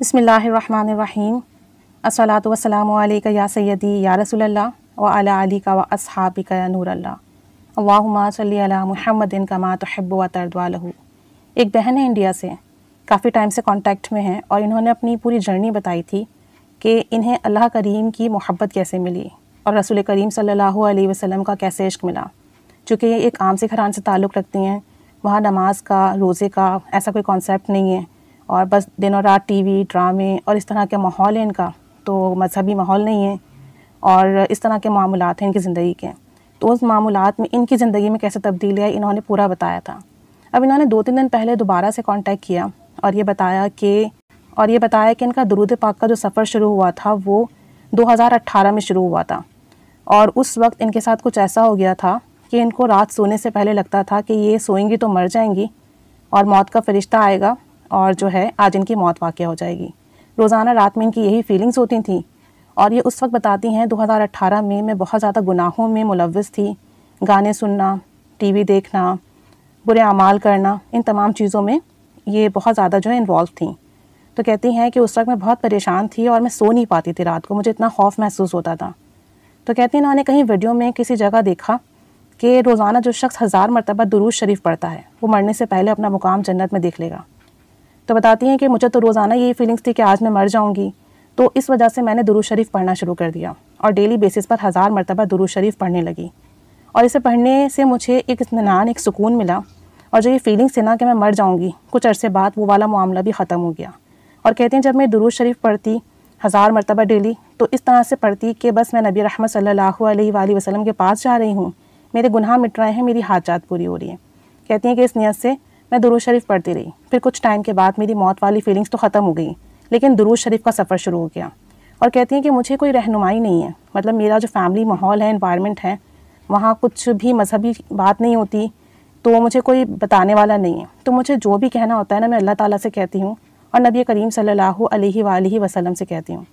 बसमीम असलात वसलाम या सैदी या रसोल्ला व अला आलि का व असहाबी का या नूरल्ला अल्लाहुमा सल्ली अला मुहम्मदिन कमा तहब व तरदवालहू एक बहन है इंडिया से काफ़ी टाइम से कांटेक्ट में हैं और इन्होंने अपनी पूरी जर्नी बताई थी कि इन्हें अल्लाह करीम की मोहब्बत कैसे मिली और रसूल करीम सल्लल्लाहु अलैहि वसल्लम का कैसे इश्क मिला चूँकि ये एक आम से खरान से ताल्लुक़ रखती हैं वहाँ नमाज का रोज़े का ऐसा कोई कॉन्सेप्ट नहीं है और बस दिन और रात टीवी ड्रामे और इस तरह के माहौल है इनका तो मजहबी माहौल नहीं है और इस तरह के मामूल हैं इनकी ज़िंदगी के तो उस मामूलत में इनकी ज़िंदगी में कैसे तब्दीली आई इन्होंने पूरा बताया था अब इन्होंने दो तीन दिन पहले दोबारा से कांटेक्ट किया और ये बताया कि और ये बताया कि इनका दरूद पाक का जो सफ़र शुरू हुआ था वो 2018 में शुरू हुआ था और उस वक्त इनके साथ कुछ ऐसा हो गया था कि इनको रात सोने से पहले लगता था कि ये सोएंगी तो मर जाएंगी और मौत का फरिश्ता आएगा और जो है आज इनकी मौत वाक़ हो जाएगी रोज़ाना रात में इनकी यही फीलिंग्स होती थी और ये उस वक्त बताती हैं 2018 में मैं बहुत ज़्यादा गुनाहों में मुलविस थी गाने सुनना टीवी देखना बुरे अमाल करना इन तमाम चीज़ों में ये बहुत ज़्यादा जो है इन्वॉल्व थी तो कहती हैं कि उस वक्त मैं बहुत परेशान थी और मैं सो नहीं पाती थी रात को मुझे इतना खौफ महसूस होता था तो कहती हैं इन्होंने कहीं वीडियो में किसी जगह देखा कि रोज़ाना जो शख्स हज़ार मरतबा दरूज शरीफ पढ़ता है वो मरने से पहले अपना मुकाम जन्नत में देख लेगा तो बताती हैं कि मुझे तो रोज़ाना ये फीलिंग्स थी कि आज मैं मर जाऊँगी तो इस वजह से मैंने दुरू शरीफ पढ़ना शुरू कर दिया और डेली बेसिस पर हज़ार मरतबा दुरू शरीफ पढ़ने लगी और इसे पढ़ने से मुझे एक इतमान एक सुकून मिला और जो ये फीलिंग्स थी ना कि मैं मर जाऊँगी कुछ अरसे बाद वो वाला मामला भी ख़त्म हो गया और कहते हैं जब मैं दुरू शरीफ पढ़ती हज़ार मरतबा डेली तो इस तरह से पढ़ती कि बस मैं नबी रहमत सल्ला वसलम के पास जा रही हूँ मेरे गुनाह मिट रहे हैं मेरी हाजात पूरी हो रही है कहती हैं कि इस नीयत से मैं दुरूद शरीफ पढ़ती रही फिर कुछ टाइम के बाद मेरी मौत वाली फीलिंग्स तो ख़त्म हो गई लेकिन दुरूद शरीफ का सफ़र शुरू हो गया और कहती हैं कि मुझे कोई रहनुमाई नहीं है मतलब मेरा जो फैमिली माहौल है इन्वायरमेंट है वहाँ कुछ भी मजहबी बात नहीं होती तो मुझे कोई बताने वाला नहीं है तो मुझे जो भी कहना होता है ना मैं अल्लाह ताला से कहती हूँ और नबी करीम सल्लल्लाहु अलैहि वसल्लम से कहती हूँ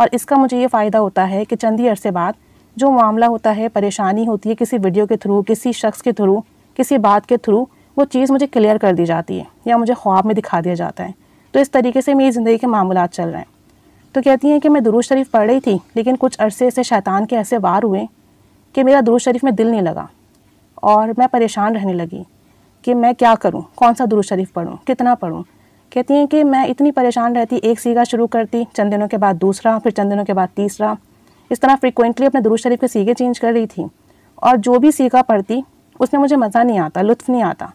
और इसका मुझे ये फ़ायदा होता है कि चंद ही अरसे बाद जो मामला होता है परेशानी होती है किसी वीडियो के थ्रू किसी शख्स के थ्रू किसी बात के थ्रू वो चीज़ मुझे क्लियर कर दी जाती है या मुझे ख्वाब में दिखा दिया जाता है तो इस तरीके से मेरी ज़िंदगी के मामूलत चल रहे हैं तो कहती हैं कि मैं दुरूज शरीफ पढ़ रही थी लेकिन कुछ अरसे से शैतान के ऐसे वार हुए कि मेरा दुरू शरीफ में दिल नहीं लगा और मैं परेशान रहने लगी कि मैं क्या करूं कौन सा दुरूज शरीफ पढूं कितना पढूं कहती हैं कि मैं इतनी परेशान रहती एक सीगा शुरू करती चंद दिनों के बाद दूसरा फिर चंद दिनों के बाद तीसरा इस तरह फ्रिक्वेंटली अपने दुरूज शरीफ के सीगे चेंज कर रही थी और जो भी सीगा पढ़ती उसमें मुझे मज़ा नहीं आता लुत्फ़ नहीं आता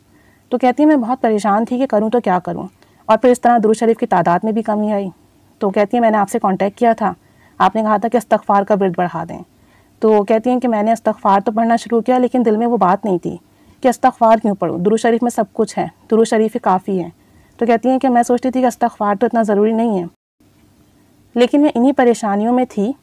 तो कहती है मैं बहुत परेशान थी कि करूँ तो क्या करूँ और फिर इस तरह दुरुज शरीफ की तादाद में भी कमी आई तो कहती है मैंने आपसे कॉन्टेक्ट किया था आपने कहा था कि इस्तफ़ार का वर्द बढ़ा दें तो कहती हैं कि मैंने इस्तफ़ार तो पढ़ना शुरू किया लेकिन दिल में वो बात नहीं थी कि इस्तफ़ार क्यों पढ़ूँ दुरू शरीफ में सब कुछ है दुरू शरीफ ही काफ़ी है तो कहती हैं कि मैं सोचती थी कि इस्तफ़ार तो इतना ज़रूरी नहीं है लेकिन मैं इन्हीं परेशानियों में थी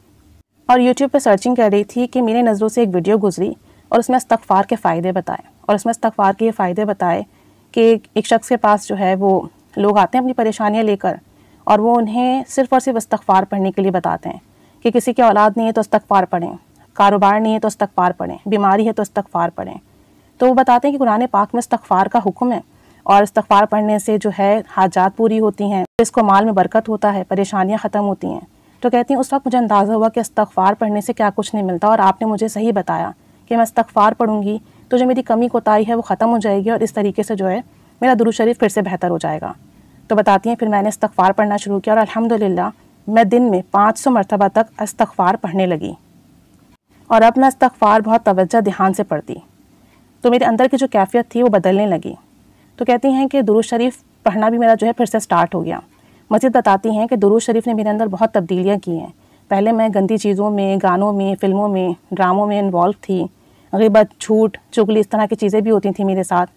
और यूट्यूब पर सर्चिंग कर रही थी कि मेरी नज़रों से एक वीडियो गुजरी और उसमें इस्तफ़ार के फ़ायदे बताए और उसमें इस्तफ़ार के ये फ़ायदे बताए कि एक शख्स के पास जो है वो लोग आते हैं अपनी परेशानियाँ लेकर और वो उन्हें सिर्फ और सिर्फ इस्तफार पढ़ने के लिए बताते हैं कि किसी की औलाद नहीं है तो इस्तफार पढ़ें कारोबार नहीं है तो इस्तफार पढ़ें बीमारी है तो इस्तफार पढ़ें तो वो बताते हैं कि कुरान पाक में इस्तफार का हुक्म है और इस्तफार पढ़ने से जो है हाजात पूरी होती हैं इसको माल में बरकत होता है परेशानियाँ ख़त्म होती हैं तो कहती हैं उस वक्त मुझे अंदाज़ा हुआ कि इस्तफार पढ़ने से क्या कुछ नहीं मिलता और आपने मुझे सही बताया कि मैं इस्तफार पढ़ूँगी तो जो मेरी कमी कोताही है वो ख़त्म हो जाएगी और इस तरीके से जो है मेरा दुरू शरीफ फिर से बेहतर हो जाएगा तो बताती हैं फिर मैंने इस्तफ़ार पढ़ना शुरू किया और अल्हम्दुलिल्लाह मैं दिन में पाँच सौ मरतबा तक इस्तफ़ार पढ़ने लगी और अब मैं इस्तफ़ार बहुत तवज्जा ध्यान से पढ़ती तो मेरे अंदर की जो कैफियत थी वो बदलने लगी तो कहती हैं कि दुरू शरीफ पढ़ना भी मेरा जो है फिर से स्टार्ट हो गया मज़ीद बताती हैं कि दुरू शरीफ ने मेरे अंदर बहुत तब्दीलियाँ की हैं पहले मैं गंदी चीज़ों में गानों में फ़िल्मों में ड्रामों में इन्वॉल्व थी गिबत छूट चुगली इस तरह की चीज़ें भी होती थी मेरे साथ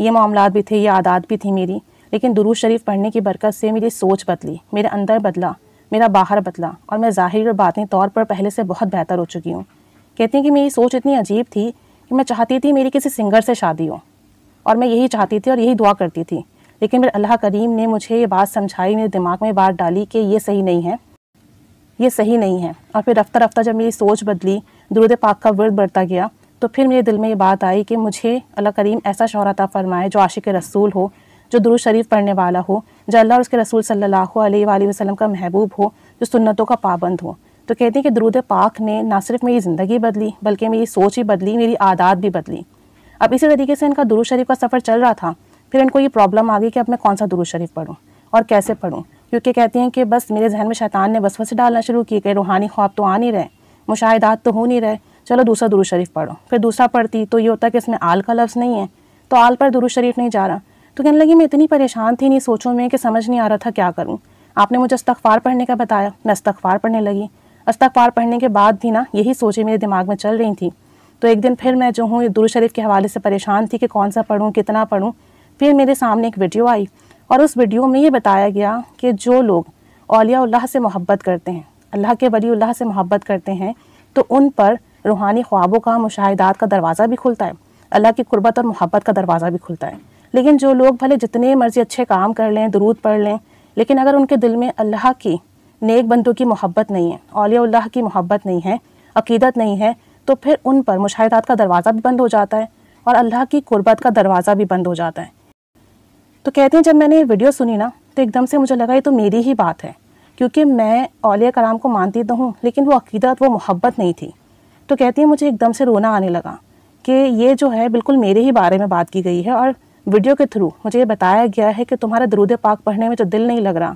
ये मामला भी थे ये आदात भी थी मेरी लेकिन दुरूज शरीफ पढ़ने की बरकत से मेरी सोच बदली मेरे अंदर बदला मेरा बाहर बदला और मैं ज़ाहिर और बातें तौर पर पहले से बहुत बेहतर हो चुकी हूँ कहती हैं कि मेरी सोच इतनी अजीब थी कि मैं चाहती थी मेरी किसी सिंगर से शादी हो और मैं यही चाहती थी और यही दुआ करती थी लेकिन मेरे अल्लाह करीम ने मुझे ये बात समझाई मेरे दिमाग में बात डाली कि ये सही नहीं है ये सही नहीं है और फिर रफ्तार रफ्तार जब मेरी सोच बदली दुरुद पाक का वर्द बढ़ता गया तो फिर मेरे दिल में ये बात आई कि मुझे अल्लाह करीम ऐसा शहरता फ़रमाए जो आशिक रसूल हो जो दुरू शरीफ पढ़ने वाला हो जो अल्लाह और उसके रसूल सल्लल्लाहु अलैहि वसल्लम का महबूब हो जो सुन्नतों का पाबंद हो तो कहते हैं कि दरुद पाक ने ना सिर्फ मेरी ज़िंदगी बदली बल्कि मेरी सोच ही बदली मेरी आदत भी बदली अब इसी तरीके से इनका दुरू शरीफ का सफ़र चल रहा था फिर इनको ये प्रॉब्लम आ गई कि अब मैं कौन सा दुरू शरीफ पढ़ूँ और कैसे पढ़ूँ क्योंकि कहती हैं कि बस मेरे जहन में शैतान ने बस वसवसे डालना शुरू किए कि रूहानी ख्वाब तो आ नहीं रहे मुशाहदात तो हो नहीं रहे चलो दूसरा दुरू शरीफ पढ़ो फिर दूसरा पढ़ती तो ये होता है कि इसमें आल का लफ्ज़ नहीं है तो आल पर दुरू शरीफ नहीं जा रहा तो कहने लगी मैं इतनी परेशान थी नहीं सोचों में कि समझ नहीं आ रहा था क्या करूँ आपने मुझे अस्तखबार पढ़ने का बताया मैं अस्तखबार पढ़ने लगी अस्तखबार पढ़ने के बाद भी ना यही सोचें मेरे दिमाग में चल रही थी तो एक दिन फिर मैं जो हूँ दुरु शरीफ के हवाले से परेशान थी कि कौन सा पढ़ूँ कितना पढ़ूँ फिर मेरे सामने एक वीडियो आई और उस वीडियो में ये बताया गया कि जो लोग अलियाल्ला से मोहब्बत करते हैं अल्लाह के वली से मोहब्बत करते हैं तो उन पर रूहानी ख्वाबों का मुशाहदात का दरवाज़ा भी खुलता है अल्लाह की कुर्बत और मोहब्बत का दरवाज़ा भी खुलता है लेकिन जो लोग भले जितने मर्ज़ी अच्छे काम कर लें दरूद पढ़ लें लेकिन अगर उनके दिल में अल्लाह की नेक बंदों की मोहब्बत नहीं है अलियाल्ला की मोहब्बत नहीं है अकीदत नहीं है तो फिर उन पर मुशाहदात का दरवाज़ा भी बंद हो जाता है और अल्लाह की कुर्बत का दरवाज़ा भी बंद हो जाता है तो कहते हैं जब मैंने ये वीडियो सुनी ना तो एकदम से मुझे लगा ये तो मेरी ही बात है क्योंकि मैं अलिया कराम को मानती तो हूँ लेकिन वो अकीदत वो मोहब्बत नहीं थी तो कहती है मुझे एकदम से रोना आने लगा कि ये जो है बिल्कुल मेरे ही बारे में बात की गई है और वीडियो के थ्रू मुझे ये बताया गया है कि तुम्हारा दरूद पाक पढ़ने में जो दिल नहीं लग रहा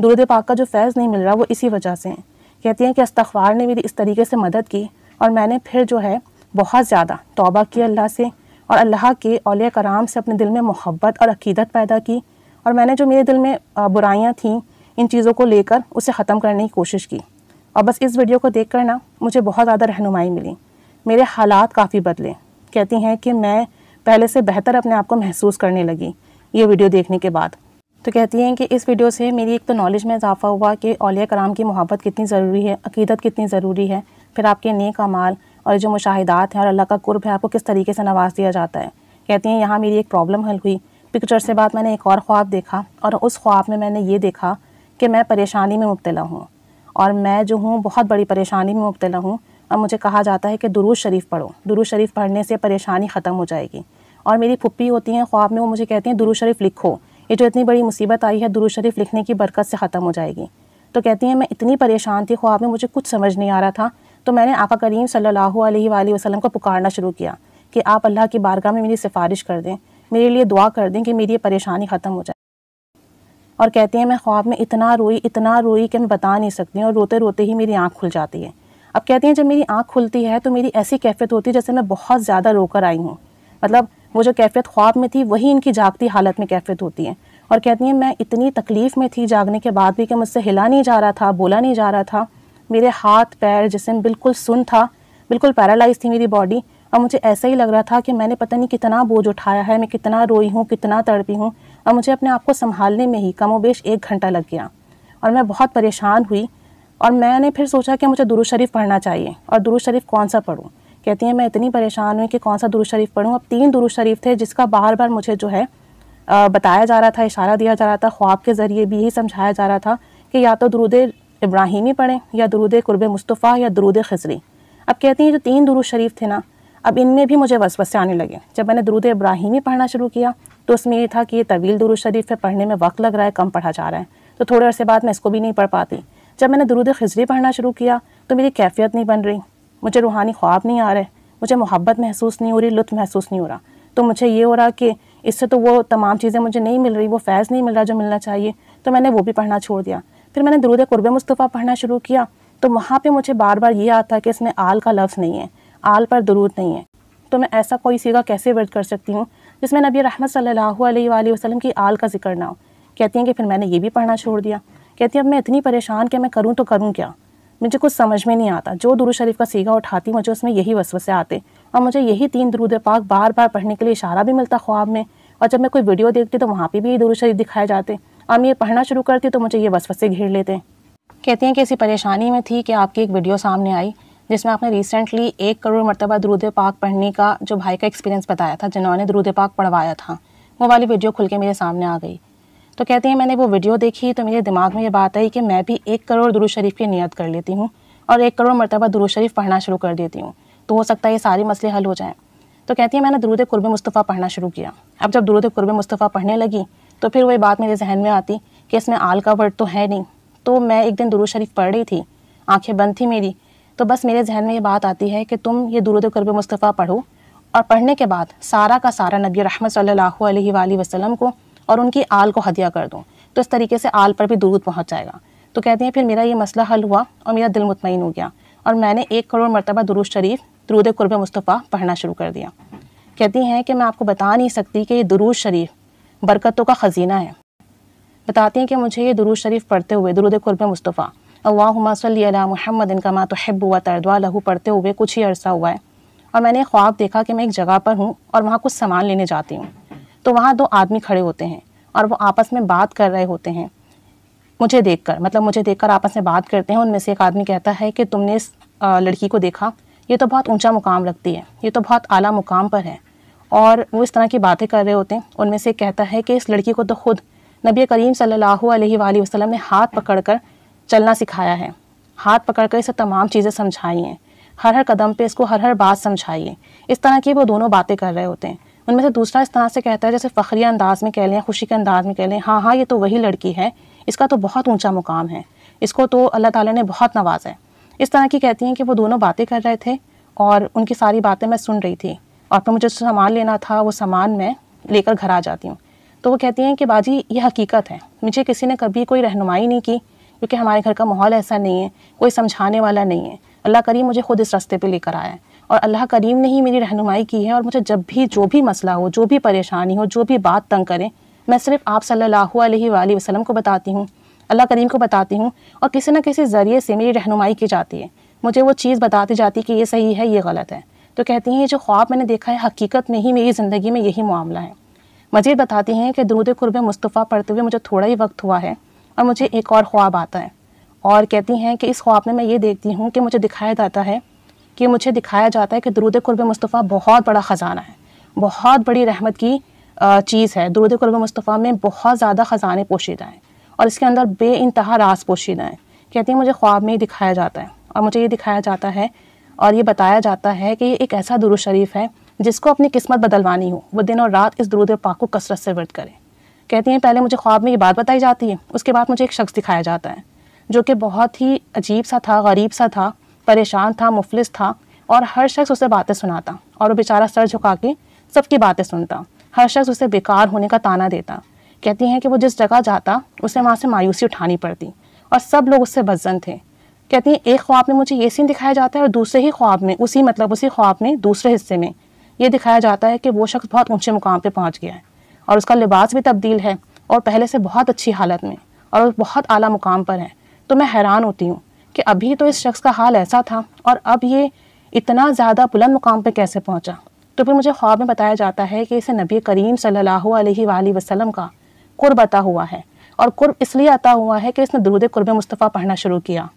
दरूद पाक का जो फैज़ नहीं मिल रहा वो इसी वजह से है कहती हैं कि अस्तखबार ने मेरी इस तरीके से मदद की और मैंने फिर जो है बहुत ज़्यादा तोबा की अल्लाह से और अल्लाह के अलिया कराम से अपने दिल में मोहब्बत और अकीदत पैदा की और मैंने जो मेरे दिल में बुराइयाँ थीं इन चीज़ों को लेकर उसे ख़त्म करने की कोशिश की और बस इस वीडियो को देख कर ना मुझे बहुत ज़्यादा रहनुमाई मिली मेरे हालात काफ़ी बदले कहती हैं कि मैं पहले से बेहतर अपने आप को महसूस करने लगी ये वीडियो देखने के बाद तो कहती हैं कि इस वीडियो से मेरी एक तो नॉलेज में इजाफा हुआ कि अलिया कराम की मोहब्बत कितनी ज़रूरी है अकीदत कितनी ज़रूरी है फिर आपके नेक अमाल और जो मुशाहिदात हैं और अल्लाह का कुर्ब है आपको किस तरीके से नवाज दिया जाता है कहती हैं यहाँ मेरी एक प्रॉब्लम हल हुई पिक्चर से बाद मैंने एक और ख्वाब देखा और उस ख्वाब में मैंने ये देखा कि मैं परेशानी में मुबतला हूँ और मैं जो हूँ बहुत बड़ी परेशानी में मुबतला हूँ और मुझे कहा जाता है कि दुरूज शरीफ पढ़ो दुरूज शरीफ पढ़ने से परेशानी ख़त्म हो जाएगी और मेरी फुप्पी होती हैं ख्वाब में वो मुझे कहती हैं दुरूज शरीफ लिखो ये जो इतनी बड़ी मुसीबत आई है दुरूज शरीफ लिखने की बरकत से ख़त्म हो जाएगी तो कहती हैं मैं इतनी परेशान थी ख्वाब में मुझे कुछ समझ नहीं आ रहा था तो मैंने आका करीम सल्लल्लाहु अलैहि वसल्लम को पुकारना शुरू किया कि आप अल्लाह की बारगाह में मेरी सिफारिश कर दें मेरे लिए दुआ कर दें कि मेरी ये परेशानी ख़त्म हो जाए और कहती हैं मैं ख्वाब में इतना रोई इतना रोई कि मैं बता नहीं सकती और रोते रोते ही मेरी आँख खुल जाती है अब कहती हैं जब मेरी आँख खुलती है तो मेरी ऐसी कैफियत होती है जैसे मैं बहुत ज़्यादा रोकर आई हूँ मतलब वो जो कैफियत ख्वाब में थी वही इनकी जागती हालत में कैफियत होती है और कहती हैं मैं इतनी तकलीफ़ में थी जागने के बाद भी कि मुझसे हिला नहीं जा रहा था बोला नहीं जा रहा था मेरे हाथ पैर जिसम बिल्कुल सुन था बिल्कुल पैरालाइज थी मेरी बॉडी और मुझे ऐसा ही लग रहा था कि मैंने पता नहीं कितना बोझ उठाया है मैं कितना रोई हूँ कितना तड़पी हूँ और मुझे अपने आप को संभालने में ही कमोबेश एक घंटा लग गया और मैं बहुत परेशान हुई और मैंने फिर सोचा कि मुझे दुरुशरीफ़ शरीफ पढ़ना चाहिए और दुरू शरीफ कौन सा पढ़ूँ कहती हैं मैं इतनी परेशान हुई कि कौन सा दुरू शरीफ पढ़ूँ अब तीन दुरुशरीफ़ शरीफ थे जिसका बार बार मुझे जो है बताया जा रहा था इशारा दिया जा रहा था ख्वाब के ज़रिए भी यही समझाया जा रहा था कि या तो दुरूद इब्राहिमी पढ़ें या दरूद कुरब मुस्तफ़ा या दुरुद खजरी अब कहती हैं जो तीन दुरुशरीफ़ शरीफ थे ना अब इनमें भी मुझे वसवसे आने लगे जब मैंने दरुद इब्राहिमी पढ़ना शुरू किया तो उसमें ये था कि ये तवील दुरुद शरीफ है पढ़ने में वक्त लग रहा है कम पढ़ा जा रहा है तो थोड़े अरसे बाद मैं इसको भी नहीं पढ़ पाती जब मैंने दरूद खजरी पढ़ना शुरू किया तो मेरी कैफियत नहीं बन रही मुझे रूहानी ख्वाब नहीं आ रहे मुझे मोहब्बत महसूस नहीं हो रही लुत्फ महसूस नहीं हो रहा तो मुझे ये हो रहा कि इससे तो वो तमाम चीज़ें मुझे नहीं मिल रही वो फैज़ नहीं मिल रहा जो मिलना चाहिए तो मैंने वो भी पढ़ना छोड़ दिया फिर मैंने दरूद कुरब मुस्तफ़ा पढ़ना शुरू किया तो वहाँ पर मुझे बार बार ये आता कि इसमें आल का लफ्ज़ नहीं है आल पर दरूद नहीं है तो मैं ऐसा कोई सीगा कैसे वर्द कर सकती हूँ जिसमें नबी रहमत अलैहि वसलम की आल का जिक्र ना हो कहती हैं कि फिर मैंने ये भी पढ़ना छोड़ दिया कहती हैं अब मैं इतनी परेशान कि मैं करूँ तो करूँ क्या मुझे कुछ समझ में नहीं आता जो दुरू शरीफ का सीगा उठाती मुझे उसमें यही वसवसे आते और मुझे यही तीन दरूद पाक बार बार पढ़ने के लिए इशारा भी मिलता ख्वाब में और जब मैं कोई वीडियो देखती तो वहाँ पर भी यही दुरू शरीफ दिखाए जाते और मैं ये पढ़ना शुरू करती तो मुझे ये वसवसे घेर लेते कहती हैं कि ऐसी परेशानी में थी कि आपकी एक वीडियो सामने आई जिसमें आपने रिसेंटली एक करोड़ मरतबा दरूद पाक पढ़ने का जो भाई का एक्सपीरियंस बताया था जिन्होंने दरूद पाक पढ़वाया था वो वाली वीडियो खुल के मेरे सामने आ गई तो कहते हैं मैंने वो वीडियो देखी तो मेरे दिमाग में ये बात आई कि मैं भी एक करोड़ दुरू शरीफ की नियत कर लेती हूँ और एक करोड़ मरतबा दुरू शरीफ पढ़ना शुरू कर देती हूँ तो हो सकता है ये सारे मसले हल हो जाएँ तो कहती है मैंने दरूद कुरब मुस्तफ़ा पढ़ना शुरू किया अब जब दरूद कुर्ब मुस्तफ़ा पढ़ने लगी तो फिर वही बात मेरे जहन में आती कि इसमें आल का वर्ड तो है नहीं तो मैं एक दिन दुरू शरीफ पढ़ रही थी आंखें बंद थी मेरी तो बस मेरे जहन में ये बात आती है कि तुम ये दुरुद करब मुस्तफ़ा पढ़ो और पढ़ने के बाद सारा का सारा नबी रहमत सल्ला वसलम को और उनकी आल को हदिया कर दूँ तो इस तरीके से आल पर भी दूध पहुँच जाएगा तो कहते हैं फिर मेरा ये मसला हल हुआ और मेरा दिल मुतमिन हो गया और मैंने एक करोड़ मरतबा दुरुज शरीफ दरूद कुरब मुस्तफ़ा पढ़ना शुरू कर दिया कहती हैं कि मैं आपको बता नहीं सकती कि ये दरूज शरीफ बरकतों का ख़जीना है बताती हैं कि मुझे ये दरूज शरीफ पढ़ते हुए दरूद कुरब मुस्तफ़ा अल्लाहुम्मा सल्ली अला मुहम्मद कमा तो हब्ब व तरदवा लहू पढ़ते हुए कुछ ही अरसा हुआ है और मैंने ख्वाब देखा कि मैं एक जगह पर हूँ और वहाँ कुछ सामान लेने जाती हूँ तो वहाँ दो आदमी खड़े होते हैं और वो आपस में बात कर रहे होते हैं मुझे कर मतलब मुझे कर आपस में बात करते हैं उनमें से एक आदमी कहता है कि तुमने इस लड़की को देखा ये तो बहुत ऊँचा मुकाम रखती है ये तो बहुत आला मुकाम पर है और वो इस तरह की बातें कर रहे होते हैं उनमें से कहता है कि इस लड़की को तो खुद नबी करीम सल्लल्लाहु अलैहि वसल्लम ने हाथ पकड़कर चलना सिखाया है हाथ पकड़कर इसे तमाम चीज़ें समझाई हैं हर हर कदम पे इसको हर हर बात समझाइए इस तरह की वो दोनों बातें कर रहे होते हैं उनमें से दूसरा इस तरह से कहता है जैसे फ़खरिया अंदाज़ में कह लें खुशी के अंदाज़ में कह लें हाँ हाँ ये तो वही लड़की है इसका तो बहुत ऊंचा मुकाम है इसको तो अल्लाह ताला ने बहुत नवाजा है इस तरह की कहती हैं कि वो दोनों बातें कर रहे थे और उनकी सारी बातें मैं सुन रही थी और फिर मुझे सामान लेना था वो सामान मैं लेकर घर आ जाती हूँ तो वो कहती हैं कि बाजी ये हकीकत है मुझे किसी ने कभी कोई रहनुमाई नहीं की क्योंकि हमारे घर का माहौल ऐसा नहीं है कोई समझाने वाला नहीं है अल्लाह करीम मुझे खुद इस रास्ते पे लेकर आया है और अल्लाह करीम ने ही मेरी रहनुमाई की है और मुझे जब भी जो भी मसला हो जो भी परेशानी हो जो भी बात तंग करें मैं सिर्फ आप सल्लल्लाहु अलैहि वसल्लम को बताती हूँ अल्लाह करीम को बताती हूँ और किसी न किसी ज़रिए से मेरी रहनुमाई की जाती है मुझे वो चीज़ बताती जाती कि ये सही है ये गलत है तो कहती हैं ये जो ख्वाब मैंने देखा है हकीकत में ही मेरी ज़िंदगी में यही मामला है मज़ीद बताती हैं कि दरूद कुरब मुस्तफ़ा पढ़ते हुए मुझे थोड़ा ही वक्त हुआ है और मुझे एक और ख्वाब आता है और कहती हैं कि इस ख्वाब में मैं ये देखती हूँ कि मुझे दिखाया जाता है कि मुझे दिखाया जाता है कि दरूद कुरब मुस्तफ़ा बहुत बड़ा ख़जाना है बहुत बड़ी रहमत की चीज़ है दरूद कुरब मुस्तफ़ा में बहुत ज़्यादा ख़जाने पोशीदा हैं और इसके अंदर बे इनतहा रास पोशीदा हैं कहती हैं मुझे ख्वाब में ही दिखाया जाता है और मुझे ये दिखाया जाता है और ये बताया जाता है कि ये एक ऐसा दुरुशरीफ़ शरीफ है जिसको अपनी किस्मत बदलवानी हो वो दिन और रात इस दरूद पाक को कसरत से वर्द करें कहती हैं पहले मुझे ख्वाब में ये बात बताई जाती है उसके बाद मुझे एक शख्स दिखाया जाता है जो कि बहुत ही अजीब सा था गरीब सा था परेशान था मुफलिस था और हर शख्स उसे बातें सुनाता और वो बेचारा सर झुका के सबकी बातें सुनता हर शख्स उसे बेकार होने का ताना देता कहती हैं कि वो जिस जगह जाता उसे वहाँ से मायूसी उठानी पड़ती और सब लोग उससे बजन थे कहती हैं एक ख्वाब में मुझे ये सीन दिखाया जाता है और दूसरे ही ख्वाब में उसी मतलब उसी ख्वाब में दूसरे हिस्से में ये दिखाया जाता है कि वो शख्स बहुत ऊंचे मुकाम पर पहुँच गया है और उसका लिबास भी तब्दील है और पहले से बहुत अच्छी हालत में और बहुत आला मुकाम पर है तो मैं हैरान होती हूँ कि अभी तो इस शख्स का हाल ऐसा था और अब ये इतना ज़्यादा बुलंद मुकाम पर कैसे पहुँचा तो फिर मुझे ख्वाब में बताया जाता है कि इसे नबी करीम सल्लल्लाहु वसलम का कुर्ब अता हुआ है और कुर्ब इसलिए अता हुआ है कि इसने दरूद कुर्ब मुस्तफ़ा पढ़ना शुरू किया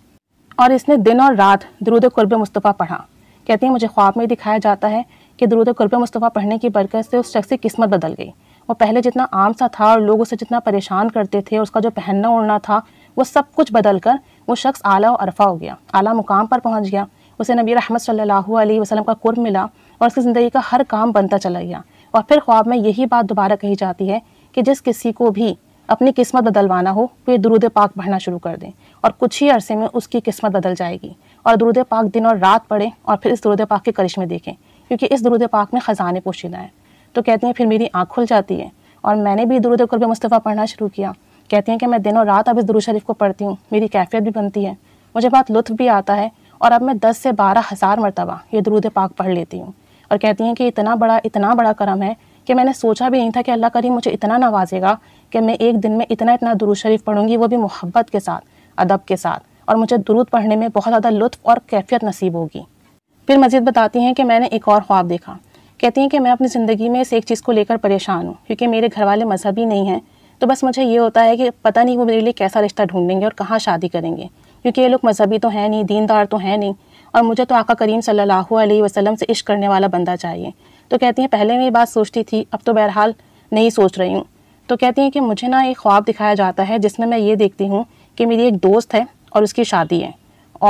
और इसने दिन और रात दरूद कुर्ब मुस्तफ़ा पढ़ा कहती हैं मुझे ख्वाब में दिखाया जाता है कि दरूद कुर्ब मुस्तफ़ा पढ़ने की बरकत से उस शख्स की किस्मत बदल गई और पहले जितना आम सा था और लोग उसे जितना परेशान करते थे उसका जो पहनना ओढ़ना था वो सब कुछ बदल कर वो शख्स आला और अरफा हो गया आला मुकाम पर पहुँच गया उसे नबी रहमत सल्लल्लाहु अलैहि वसल्लम का कुर्ब मिला और उसकी ज़िंदगी का हर काम बनता चला गया और फिर ख्वाब में यही बात दोबारा कही जाती है कि जिस किसी को भी अपनी किस्मत बदलवाना हो वे तो ये दुरुद पाक पढ़ना शुरू कर दें और कुछ ही अरसे में उसकी किस्मत बदल जाएगी और दुरुद पाक दिन और रात पढ़ें और फिर इस दुरुद पाक के करिश्मे देखें क्योंकि इस दुरुद पाक में ख़जाने पोशीदा हैं तो कहती हैं फिर मेरी आँख खुल जाती है और मैंने भी दुरुद कुरब मुस्तफ़ा पढ़ना शुरू किया कहती हैं कि मैं दिन और रात अब इस दुरुद शरीफ को पढ़ती हूँ मेरी कैफियत भी बनती है मुझे बहुत लुत्फ भी आता है और अब मैं दस से बारह हज़ार मरतबा ये दुरुद पाक पढ़ लेती हूँ और कहती हैं कि इतना बड़ा इतना बड़ा करम है कि मैंने सोचा भी नहीं था कि अल्लाह करीम मुझे इतना नवाजेगा कि मैं एक दिन में इतना इतना दुरूद शरीफ पढ़ूंगी वो भी मोहब्बत के साथ अदब के साथ और मुझे दुरुद पढ़ने में बहुत ज़्यादा लुत्फ़ और कैफियत नसीब होगी फिर मज़ीद बताती हैं कि मैंने एक और ख्वाब देखा कहती हैं कि मैं अपनी ज़िंदगी में इस एक चीज़ को लेकर परेशान हूँ क्योंकि मेरे घर वाले मजहबी नहीं हैं तो बस मुझे ये होता है कि पता नहीं वो मेरे लिए कैसा रिश्ता ढूंढेंगे और कहाँ शादी करेंगे क्योंकि ये लोग मजहबी तो हैं नहीं दीनदार तो हैं नहीं और मुझे तो आका करीम सल्लल्लाहु अलैहि वसल्लम से इश्क करने वाला बंदा चाहिए तो कहती हैं पहले मैं ये बात सोचती थी अब तो बहरहाल नहीं सोच रही हूँ तो कहती हैं कि मुझे ना एक ख्वाब दिखाया जाता है जिसमें मैं ये देखती हूँ कि मेरी एक दोस्त है और उसकी शादी है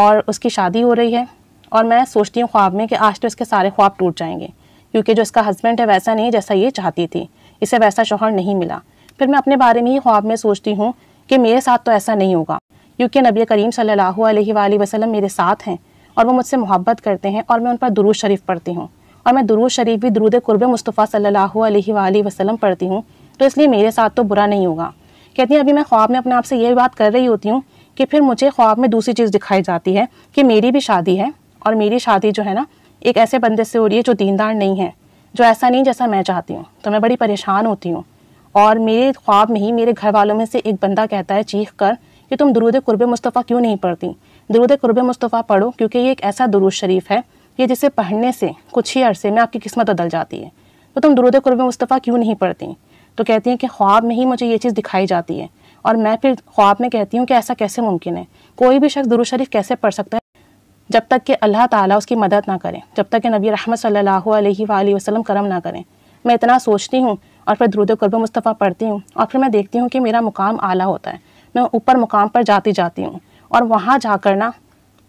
और उसकी शादी हो रही है और मैं सोचती हूँ ख्वाब में कि आज तो इसके सारे ख्वाब टूट जाएंगे क्योंकि जो इसका हस्बैंड है वैसा नहीं जैसा ये चाहती थी इसे वैसा शोहर नहीं मिला फिर मैं अपने बारे में ही ख्वाब में सोचती हूँ कि मेरे साथ तो ऐसा नहीं होगा क्योंकि नबी करीम सल्लल्लाहु अलैहि वसल्लम मेरे साथ हैं और वो मुझसे मोहब्बत करते हैं और मैं उन पर दुरूद शरीफ पढ़ती हूँ और मैं दुरूद शरीफ भी दरूद कुरब मुस्तफ़ा सल्लल्लाहु अलैहि वसल्लम पढ़ती हूँ तो इसलिए मेरे साथ तो बुरा नहीं होगा कहती हैं अभी मैं ख्वाब में अपने आप से ये बात कर रही होती हूँ कि फिर मुझे ख्वाब में दूसरी चीज़ दिखाई जाती है कि मेरी भी शादी है और मेरी शादी जो है ना एक ऐसे बंदे से हो रही है जो दीनदार नहीं है जो ऐसा नहीं जैसा मैं चाहती हूँ तो मैं बड़ी परेशान होती हूँ और मेरे ख्वाब में ही मेरे घर वालों में से एक बंदा कहता है चीख कर कि तुम दरूद कुरब मुस्तफ़ा क्यों नहीं पढ़ती दरूद कुरब मुस्तफ़ा पढ़ो क्योंकि ये एक ऐसा दरूद शरीफ है कि जिसे पढ़ने से कुछ ही अरसे में आपकी किस्मत बदल जाती है तो तुम दरूद कुरब मुस्तफ़ा क्यों नहीं पढ़ती तो कहती हैं कि ख्वाब में ही मुझे ये चीज़ दिखाई जाती है और मैं फिर ख्वाब में कहती हूँ कि ऐसा कैसे मुमकिन है कोई भी शख्स दुरू शरीफ कैसे पढ़ सकता है जब तक कि अल्लाह ताला उसकी मदद ना करें जब तक कि नबी रहमत सल्लल्लाहु अलैहि वसल्लम करम ना करें मैं इतना सोचती हूँ और फिर द्रुद कुरब मुस्तफ़ा पढ़ती हूँ और फिर मैं देखती हूँ कि मेरा मुकाम आला होता है मैं ऊपर मुकाम पर जाती जाती हूँ और वहाँ जाकर ना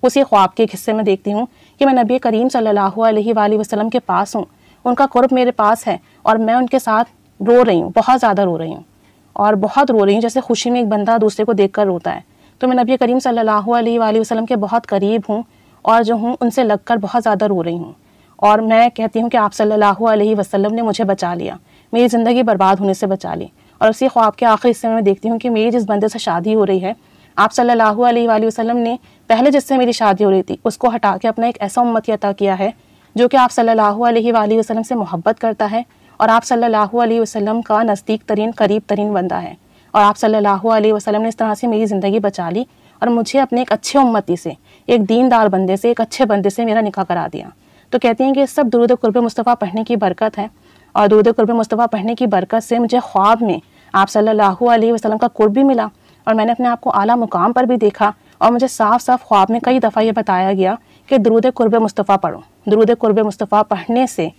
उसी ख्वाब के हिस्से में देखती हूँ कि मैं नबी करीम सल्लल्लाहु अलैहि वसल्लम के पास हूँ उनका कुर्ब मेरे पास है और मैं उनके साथ रो रही हूँ बहुत ज़्यादा रो रही हूँ और बहुत रो रही हूँ जैसे खुशी में एक बंदा दूसरे को देख कर रोता है तो मैं नबी करीम सल्लल्लाहु अलैहि वसल्लम के बहुत करीब हूँ और जो हूँ उनसे लगकर बहुत ज़्यादा रो रही हूँ और मैं कहती हूँ कि आप सल्लल्लाहु अलैहि वसल्लम ने मुझे बचा लिया मेरी ज़िंदगी बर्बाद होने से बचा ली और उसी ख्वाब के आखिर हिस्से में मैं देखती हूँ कि मेरी जिस बंदे से शादी हो रही है आप सल्लल्लाहु अलैहि वसल्लम ने पहले जिससे मेरी शादी हो रही थी उसको हटा के अपना एक ऐसा उम्मत अता किया है जो कि आप सल्लल्लाहु अलैहि वसल्लम से मोहब्बत करता है और आप सल्लल्लाहु अलैहि वसल्लम का नज़दीक तरीन करीब तरीन बंदा है और आप सल्लल्लाहु अलैहि वसल्लम ने इस तरह से मेरी ज़िंदगी बचा ली और मुझे अपने एक अच्छे उम्मती से एक दीनदार बंदे से एक अच्छे बंदे से मेरा निकाह करा दिया तो कहती हैं कि सब दुरूद कुरब मुस्तफ़ा पढ़ने की बरकत है और दुरुद कुर्ब मुस्तफ़ा पढ़ने की बरकत से मुझे ख्वाब में आप सल्लल्लाहु अलैहि वसल्लम का कुर्ब भी मिला और मैंने अपने आप को आला मुकाम पर भी देखा और मुझे साफ साफ ख्वाब में कई दफ़ा ये बताया गया कि दरूद कुर्ब मुस्तफ़ा पढ़ो दरूद कुर्ब मुस्तफ़ा पढ़ने से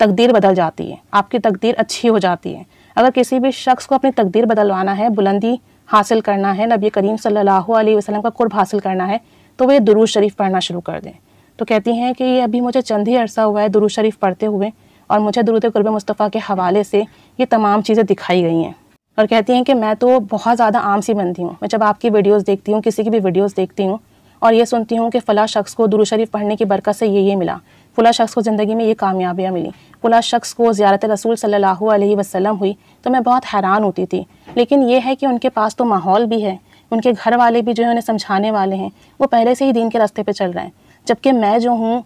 तकदीर बदल जाती है आपकी तकदीर अच्छी हो जाती है अगर किसी भी शख्स को अपनी तकदीर बदलवाना है बुलंदी हासिल करना है नबी करीम सल्लल्लाहु अलैहि वसल्लम का कुर्ब हासिल करना है तो वे दुरूद शरीफ पढ़ना शुरू कर दें तो कहती हैं कि अभी मुझे चंद ही अरसा हुआ है दुरूद शरीफ पढ़ते हुए और मुझे दुरुद कुरब मुस्तफ़ा के हवाले से ये तमाम चीज़ें दिखाई गई हैं और कहती हैं कि मैं तो बहुत ज़्यादा आम सी बनती हूँ मैं जब आपकी वीडियोज़ देखती हूँ किसी की भी वीडियोज़ देखती हूँ और ये सुनती हूँ कि फ़ला शख्स को दुरू शरीफ पढ़ने की बरकत से ये ये मिला फ़ला शख्स को ज़िंदगी में ये कामयाबियाँ मिली फ़ला शख्स को ज़्यारत रसूल सल्लल्लाहु अलैहि वसल्लम हुई तो मैं बहुत हैरान होती थी लेकिन ये है कि उनके पास तो माहौल भी है उनके घर वाले भी जो है उन्हें समझाने वाले हैं वो पहले से ही दीन के रास्ते पर चल रहे हैं जबकि मैं जो हूँ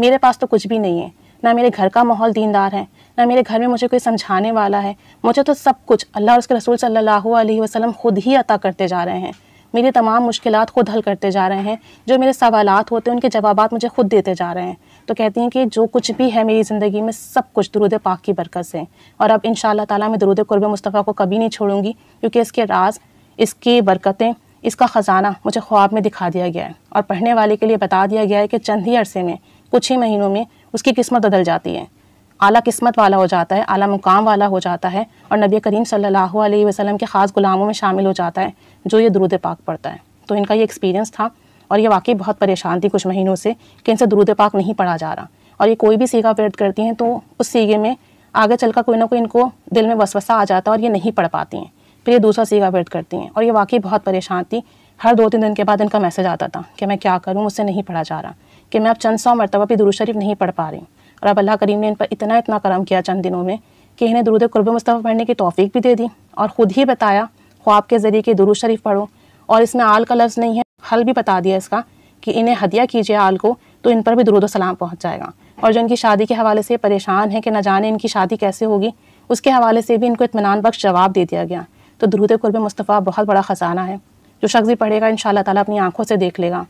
मेरे पास तो कुछ भी नहीं है ना मेरे घर का माहौल दीनदार है ना मेरे घर में मुझे कोई समझाने वाला है मुझे तो सब कुछ अल्लाह और उसके रसूल सल्लल्लाहु अलैहि वसल्लम खुद ही अता करते जा रहे हैं मेरी तमाम मुश्किल खुद हल करते जा रहे हैं जो मेरे सवाल होते हैं उनके जवाब मुझे खुद देते जा रहे हैं तो कहती हैं कि जो कुछ भी है मेरी ज़िंदगी में सब कुछ दरुद पाक की बरकत से और अब इन ताला मैं कुरब मुस्तफ़ा को कभी नहीं छोड़ूंगी क्योंकि इसके राज इसकी बरकतें इसका ख़जाना मुझे ख्वाब में दिखा दिया गया है और पढ़ने वाले के लिए बता दिया गया है कि चंद ही अरसे में कुछ ही महीनों में उसकी किस्मत बदल जाती है आला किस्मत वाला हो जाता है आला मुकाम वाला हो जाता है और नबी करीम सल्लल्लाहु अलैहि वसल्लम के ख़ास ग़ुलामों में शामिल हो जाता है जो ये दुरूद पाक पढ़ता है तो इनका ये एक्सपीरियंस था और ये वाकई बहुत परेशान थी कुछ महीनों से कि इनसे दुरूद पाक नहीं पढ़ा जा रहा और ये कोई भी सीगा वर्द करती हैं तो उस सीगे में आगे कर कोई ना कोई इनको दिल में वसवसा आ जाता है और ये नहीं पढ़ पाती हैं फिर ये दूसरा सीख अवेट करती हैं और ये वाकई बहुत परेशान थी हर दो तीन दिन के बाद इनका मैसेज आता था कि मैं क्या करूँ मुझसे नहीं पढ़ा जा रहा कि मैं अब चंद सौ मरतबा भी दुरू शरीफ नहीं पढ़ पा रही और अब अल्लाह करीम ने इन पर इतना इतना करम किया चंद दिनों में कि इन्हें दुरुद कुरब मुस्तफ़ा पढ़ने की तोफ़ी भी दे दी और ख़ुद ही बताया ख्वाब के ज़रिए कि दुरुद शरीफ पढ़ो और इसमें आल का लफ्ज़ नहीं है हल भी बता दिया इसका कि इन्हें हदिया कीजिए आल को तो इन पर भी दुरुद सलाम पहुँच जाएगा और जो इनकी शादी के हवाले से परेशान है कि न जाने इनकी शादी कैसे होगी उसके हवाले से भी इनको इतमान बख्श जवाब दे दिया गया तो दरूद कुरब मुस्तफ़ा बहुत बड़ा ख़जाना है जो शख्स भी पढ़ेगा इन तला अपनी आँखों से देख लेगा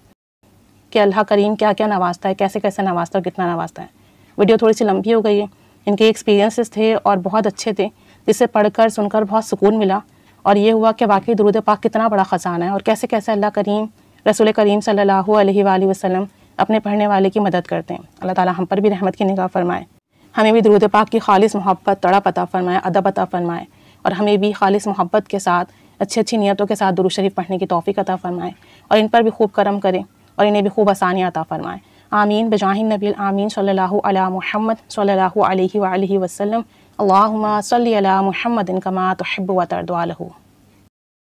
कि अल्लाह करीम क्या क्या नवाजता है कैसे कैसे नवाजता है और कितना नवाजता है वीडियो थोड़ी सी लंबी हो गई है इनके एक्सपीरियंसेस थे और बहुत अच्छे थे जिसे पढ़कर सुनकर बहुत सुकून मिला और ये हुआ कि वाकई दरूद पाक कितना बड़ा ख़जाना है और कैसे कैसे अल्लाह करीम रसूल करीम सल्ला वसलम अपने पढ़ने वाले की मदद करते हैं अल्लाह ताला हम पर भी रहमत की निगाह फरमाए हमें भी दरूद पाक की खालिश मोहब्बत तड़ा पता फरमाए अदब पता फरमाए और हमें भी खालिस मोहब्बत के साथ अच्छी अच्छी नीयतों के साथ दुरुशरीफ़ शरीफ पढ़ने की तोफ़ी अता फ़रमाएँ और इन पर भी खूब करम करें और इन्हें भी खूब आसानी अता फ़रमाएँ आमीन बजाहिन नबी आमीन सल महमद सल्ला वसलम अल्लाम सल महमद कमा तहब व तरद